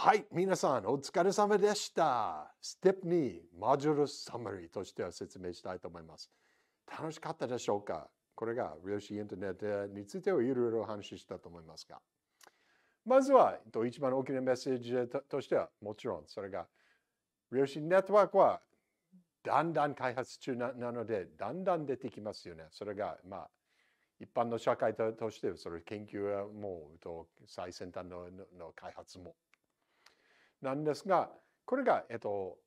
はい、皆さんお疲れ様でした。ステップ2、マジュルサマリーとしては説明したいと思います。楽しかったでしょうかこれが量子インターネットについてはいろいろ話したと思いますが。まずは、一番大きなメッセージとしては、もちろんそれが、量子ネットワークはだんだん開発中なので、だんだん出てきますよね。それが、まあ、一般の社会として、それ研究はもう、最先端のの開発もなんですが、これが、えっと、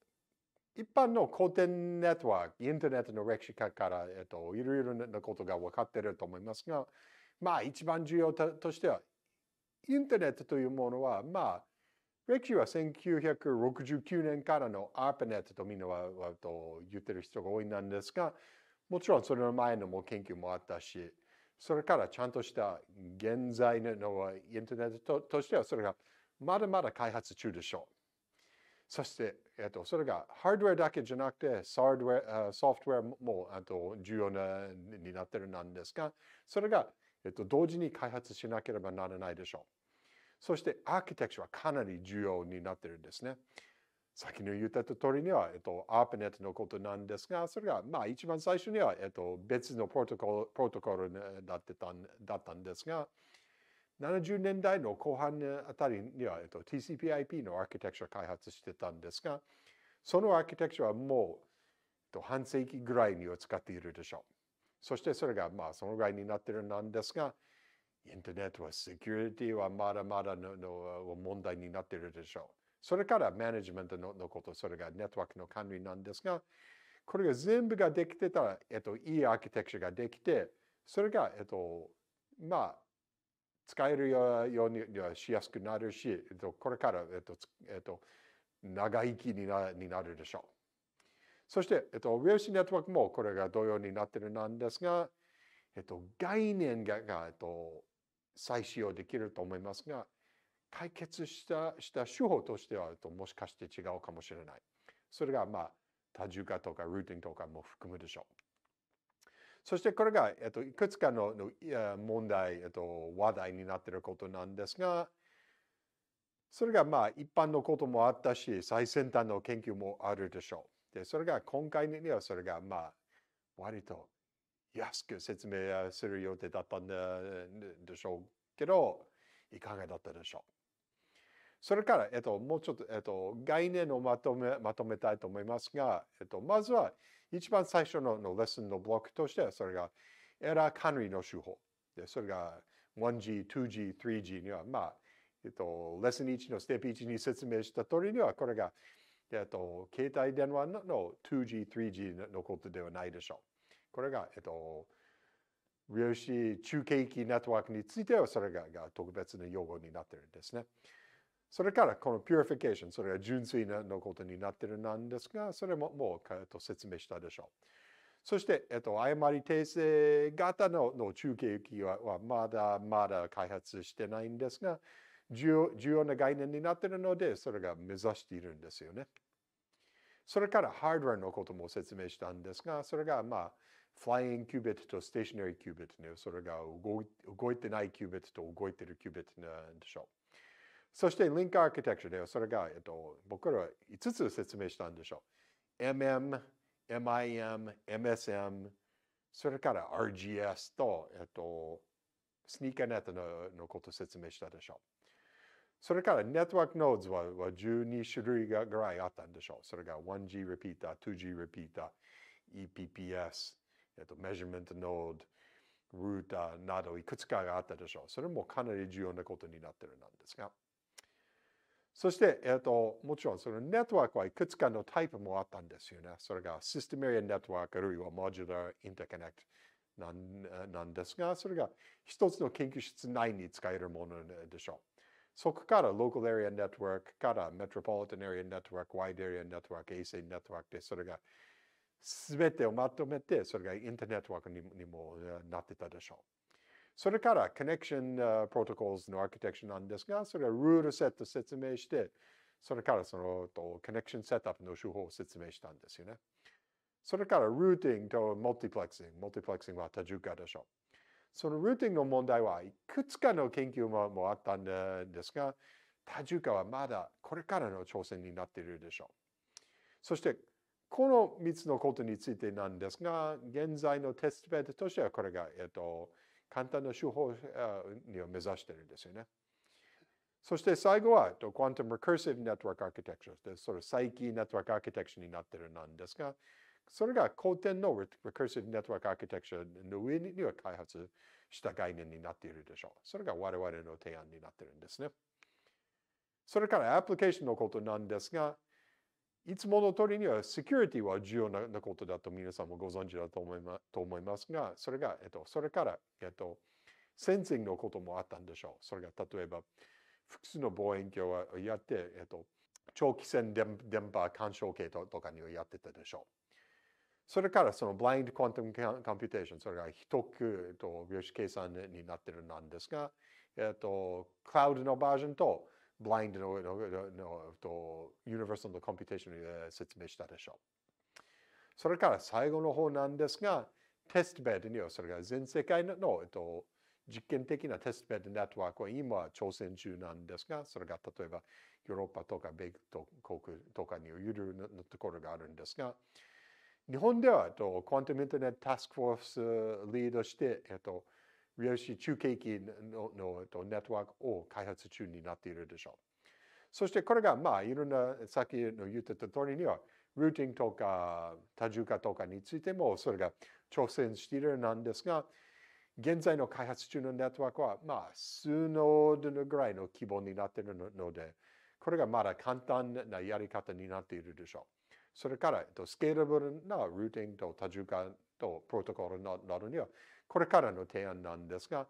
一般の古典ネットワーク、インターネットの歴史家から、えっと、いろいろなことが分かっていると思いますが、まあ一番重要としては、インターネットというものは、まあ、歴史は1969年からのアーペネットとみんなはと言ってる人が多いなんですが、もちろんそれの前のも研究もあったし、それからちゃんとした現在のインターネットとしてはそれがまだまだ開発中でしょう。そして、えっと、それがハードウェアだけじゃなくて、ソフトウェアもあと重要なになってるなんですが、それが、えっと、同時に開発しなければならないでしょう。そして、アーキテクチャはかなり重要になってるんですね。先の言った通りには、えっと、アープネットのことなんですが、それが、まあ、一番最初には、えっと、別のプロトコルプロトコルだってたんだったんですが、70年代の後半あたりには、えっと、TCPIP のアーキテクチャ開発してたんですが、そのアーキテクチャはもう、えっと、半世紀ぐらいには使っているでしょう。そしてそれがまあそのぐらいになってるなんですが、インターネットはセキュリティはまだまだのの問題になってるでしょう。それからマネジメントののこと、それがネットワークの管理なんですが、これが全部ができてたら、えっと、いいアーキテクチャができて、それが、えっと、まあ、使えるようにしやすくなるし、えっと、これから、えっとえっと、長生きになになるでしょう。そして、えっと、ェ e シーネットワークもこれが同様になってるなんですが、えっと、概念がが、えっと、再使用できると思いますが、解決したした手法としては、えっと、もしかして違うかもしれない。それが、まあ、多重化とかルーティングとかも含むでしょう。そしてこれが、えっと、いくつかの問題、えっと、話題になっていることなんですが、それがまあ一般のこともあったし、最先端の研究もあるでしょう。で、それが今回にはそれがまあ割と安く説明する予定だったんでしょうけど、いかがだったでしょうそれから、えっと、もうちょっと、えっと、概念をまとめ、まとめたいと思いますが、えっと、まずは、一番最初ののレッスンのブロックとしては、それが、エラー管理の手法。で、それが、1G、2G、3G には、まあ、えっと、レッスン1のステップ1に説明した通りには、これが、えっと、携帯電話の 2G、3G のことではないでしょう。これが、えっと、量子中継機ネットワークについては、それがが特別な用語になっているんですね。それからこの purification、それが純粋なのことになってるなんですが、それももう、えっと、説明したでしょう。そして、えっと、誤り訂正型のの中継機ははまだまだ開発してないんですが、重要な概念になってるので、それが目指しているんですよね。それからハードウェアのことも説明したんですが、それがまあ、フライングキュービットとステーショナリーキュービットね、それが動いてないキュービットと動いてるキュービットなんでしょう。そして、リンクアーキテクチャでは、それが、えっと、僕らは5つ説明したんでしょう。MM、MIM、MSM、それから RGS と、えっと、スニーカーネットののことを説明したでしょう。それからネットワークノーズはは12種類がぐらいあったんでしょう。それが 1G リピーター、2G リピーター、EPPS、えっと、メジメントノード、ルーターなどいくつかがあったでしょう。それもかなり重要なことになってるなんですが。そして、えっと、もちろんそのネットワークはいくつかのタイプもあったんですよね。それがシステムエリアネットワークあるいはモジュラーインターコネクト。なんなんですが、それが一つの研究室内に使えるものでしょう。そこからローカルエリアネットワークからメトロポリタンエリアネットワーク、ワイドエリアネットワーク、衛星ネットワークで、それが全てをまとめて、それがインターネットワークにもなってたでしょう。それからコネクション、プロトコルズのアーキテクチャなんですが、それはルールセット説明して、それからそのとコネクションセットアップの手法を説明したんですよね。それからルーティングとモルティプレクシング。モルティプレクシングは多重化でしょう。そのルーティングの問題はいくつかの研究ももあったんですが、多重化はまだこれからの挑戦になっているでしょう。そして、この3つのことについてなんですが、現在のテストベッドとしてはこれが、えっと、簡単な手法を目指してるんですよね。そして最後は、Quantum Recursive Network Architecture で、それ、再起ネットワーク・アーキテクチャになってるなんですが、それが後天の recursive network architecture の上には開発した概念になっているでしょう。それが我々の提案になっているんですね。それからアプリケーションのことなんですが、いつもの通りには、セキュリティは重要なことだと皆さんもご存知だと思いまと思いますが、それが、えっと、それから、えっと、センシングのこともあったんでしょう。それが、例えば、複数の望遠鏡をやって、えっと、長期戦電波干渉系とかにやってたでしょう。それからその blind quantum computation、それが一区、えっと、量子計算になってるなんですが、えっと、クラウドのバージョンと、blind のののとユニバーサルのコンピューテーションに説明したでしょう。それから最後の方なんですが、テストベッドにはそれが全世界の、えっと、実験的なテストベッドネットワークは今挑戦中なんですが、それが例えばヨーロッパとか米国とかにいるいところがあるんですが、日本では、えっと、クワントムインターネットタスクフォースリードして、えっと、シー中継機ののネットワークを開発中になっているでしょう。そしてこれがまあいろんなさっきの言ってた通りにはルーティングとか多重化とかについてもそれが挑戦しているなんですが現在の開発中のネットワークはまあ数ノードぐらいの規模になっているのでこれがまだ簡単なやり方になっているでしょう。それからスケーラブルなルーティングと多重化とプロトコルなどにはこれからの提案なんですが、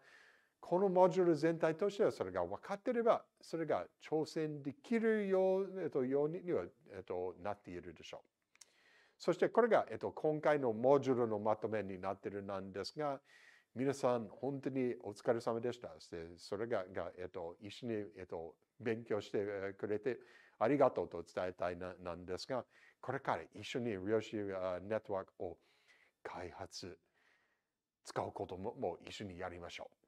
このモジュール全体としてはそれが分かっていれば、それが挑戦できるよう,、えっと、ようには、えっと、なっているでしょう。そしてこれが、えっと、今回のモジュールのまとめになっているなんですが、皆さん本当にお疲れ様でした。それが、がえっと、一緒に、えっと、勉強してくれてありがとうと伝えたいななんですが、これから一緒に量子ネットワークを開発使うことももう一緒にやりましょう。